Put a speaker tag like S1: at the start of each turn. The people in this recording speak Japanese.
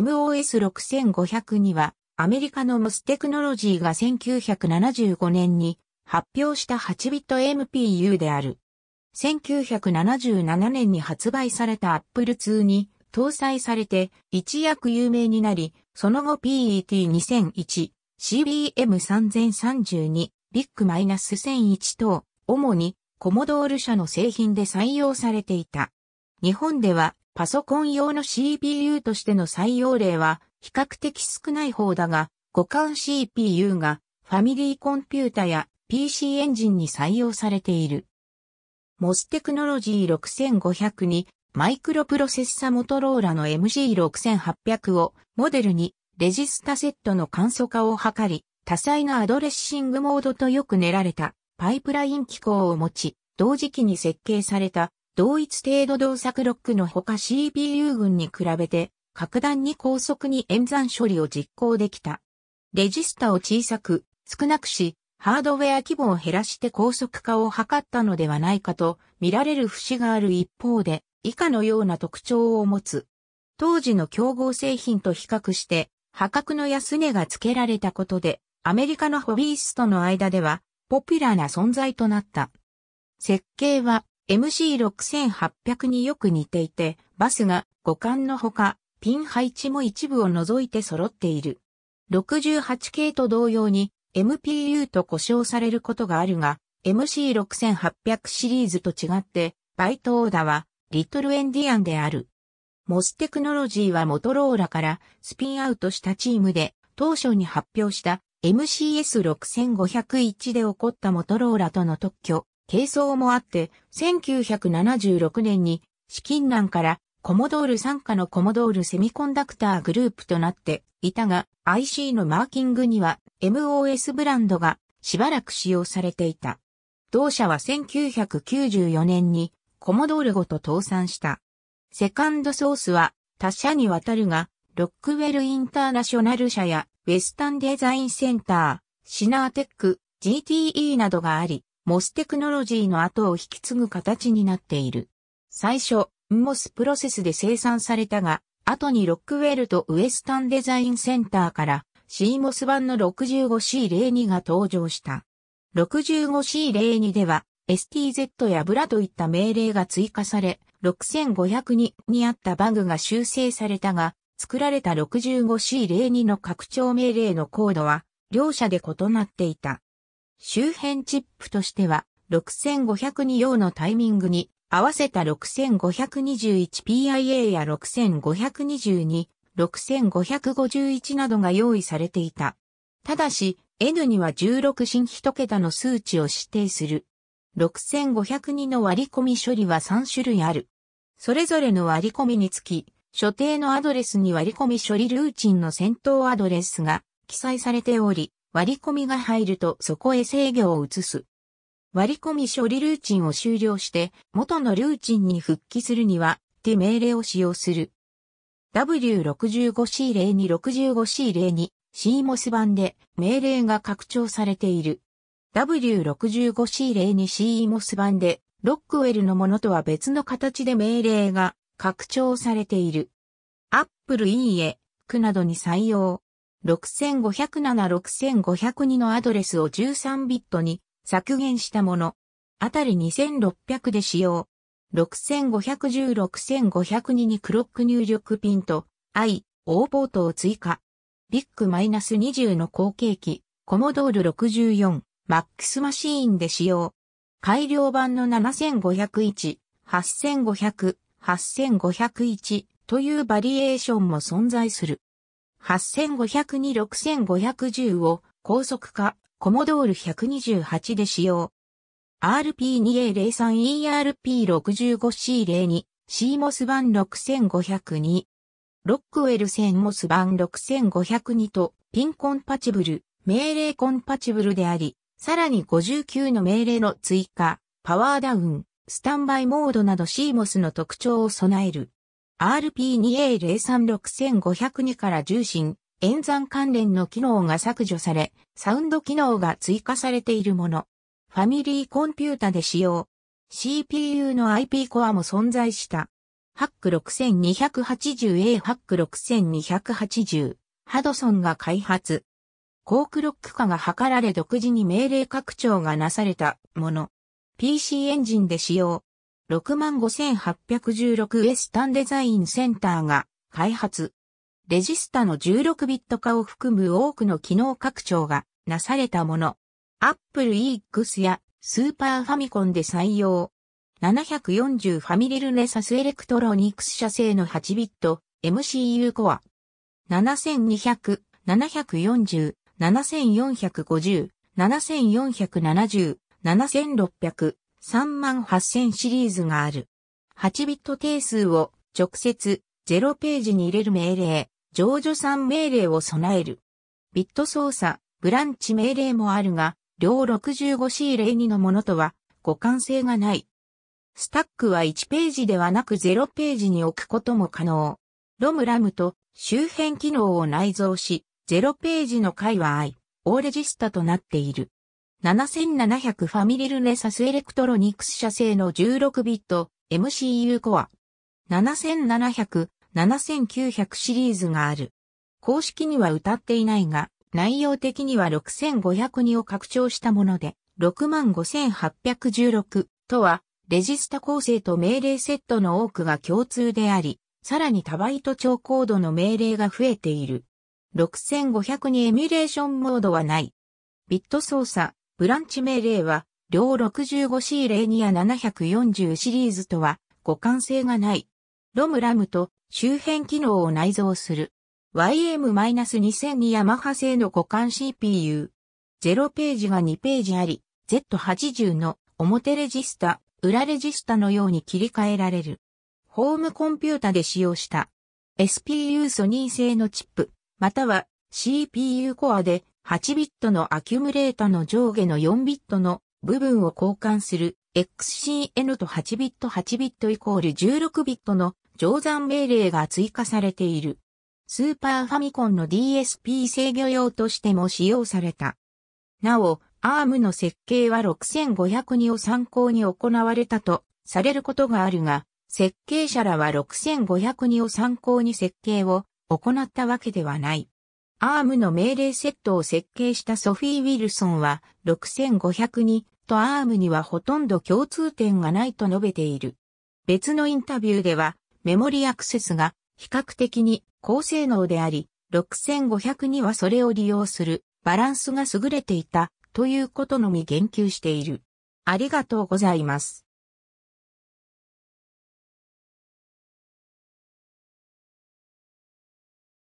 S1: MOS6500 には、アメリカのモステクノロジーが1975年に発表した8ビット MPU である。1977年に発売された Apple II に搭載されて一躍有名になり、その後 PET2001、CBM3032、BIC-1001 等、主にコモドール社の製品で採用されていた。日本ではパソコン用の CPU としての採用例は比較的少ない方だが、互換 CPU がファミリーコンピュータや PC エンジンに採用されている。モステクノロジー6500にマイクロプロセッサモトローラの MG6800 をモデルにレジスタセットの簡素化を図り、多彩なアドレッシングモードとよく練られたパイプライン機構を持ち、同時期に設計された同一程度動作ロックのほか CPU 群に比べて、格段に高速に演算処理を実行できた。レジスタを小さく、少なくし、ハードウェア規模を減らして高速化を図ったのではないかと見られる節がある一方で、以下のような特徴を持つ。当時の競合製品と比較して、破格の安値が付けられたことで、アメリカのホビーストの間では、ポピュラーな存在となった。設計は、MC6800 によく似ていて、バスが互換のほか、ピン配置も一部を除いて揃っている。68系と同様に MPU と呼称されることがあるが、MC6800 シリーズと違って、バイトオーダーは、リトルエンディアンである。モステクノロジーはモトローラからスピンアウトしたチームで、当初に発表した MCS6501 で起こったモトローラとの特許、軽装もあって、1976年に資金難からコモドール傘下のコモドールセミコンダクターグループとなっていたが、IC のマーキングには MOS ブランドがしばらく使用されていた。同社は1994年にコモドールごと倒産した。セカンドソースは他社にわたるが、ロックウェルインターナショナル社やウェスタンデザインセンター、シナーテック、GTE などがあり、モステクノロジーの後を引き継ぐ形になっている。最初、モスプロセスで生産されたが、後にロックウェルとウエスタンデザインセンターから CMOS 版の 65C02 が登場した。65C02 では STZ やブラといった命令が追加され、6502にあったバグが修正されたが、作られた 65C02 の拡張命令のコードは、両者で異なっていた。周辺チップとしては、6502用のタイミングに合わせた 6521PIA や6522、6551などが用意されていた。ただし、N には16進1桁の数値を指定する。6502の割り込み処理は3種類ある。それぞれの割り込みにつき、所定のアドレスに割り込み処理ルーチンの先頭アドレスが記載されており、割り込みが入るとそこへ制御を移す。割り込み処理ルーチンを終了して元のルーチンに復帰するにはって命令を使用する。W65C0265C02 CMOS 版で命令が拡張されている。W65C02 CMOS 版でロックウェルのものとは別の形で命令が拡張されている。Apple e a 区などに採用。6507-6502のアドレスを13ビットに削減したもの。あたり2600で使用。6510-6502にクロック入力ピンと i、オーポートを追加。ビッグマイナス20の後継機、コモドール64、マックスマシーンで使用。改良版の7501、8500、8501というバリエーションも存在する。8502-6510を高速化、コモドール128で使用。RP2A03ERP65C02、CMOS 版6502。ロックウェル 1000MOS 版6502とピンコンパチブル、命令コンパチブルであり、さらに59の命令の追加、パワーダウン、スタンバイモードなど CMOS の特徴を備える。r p 2 a 0 3 6 5 0 2から重心、演算関連の機能が削除され、サウンド機能が追加されているもの。ファミリーコンピュータで使用。CPU の IP コアも存在した。ハック 6280A ハック6280。ハドソンが開発。高クロック化が図られ独自に命令拡張がなされたもの。PC エンジンで使用。65816 s スタンデザインセンターが開発。レジスタの16ビット化を含む多くの機能拡張がなされたもの。Apple EX やスーパーファミコンで採用。740ファミリルネサスエレクトロニクス社製の8ビット MCU コア。7200、740、7450、7470、7600、3万8000シリーズがある。8ビット定数を直接0ページに入れる命令、上助算命令を備える。ビット操作、ブランチ命令もあるが、両 65C02 のものとは互換性がない。スタックは1ページではなく0ページに置くことも可能。ロムラムと周辺機能を内蔵し、0ページの回は I、O レジスタとなっている。7700ファミリルネサスエレクトロニクス社製の16ビット MCU コア。7700、7900シリーズがある。公式には歌っていないが、内容的には6502を拡張したもので、65816とは、レジスタ構成と命令セットの多くが共通であり、さらに多バイト超高度の命令が増えている。6500 2エミュレーションモードはない。ビット操作、ブランチ命令は、両6 5 c 0ニア740シリーズとは互換性がない。ロムラムと周辺機能を内蔵する。YM-2002 ヤマハ製の互換 CPU。0ページが2ページあり、Z80 の表レジスタ、裏レジスタのように切り替えられる。ホームコンピュータで使用した SPU ソニー製のチップ、または CPU コアで8ビットのアキュムレータの上下の4ビットの部分を交換する XCN と8ビット8ビットイコール16ビットの乗算命令が追加されている。スーパーファミコンの DSP 制御用としても使用された。なお、ARM の設計は6502を参考に行われたとされることがあるが、設計者らは6502を参考に設計を行ったわけではない。アームの命令セットを設計したソフィー・ウィルソンは、6500とアームにはほとんど共通点がないと述べている。別のインタビューでは、メモリアクセスが比較的に高性能であり、6500にはそれを利用するバランスが優れていたということのみ言及している。ありがとうございます。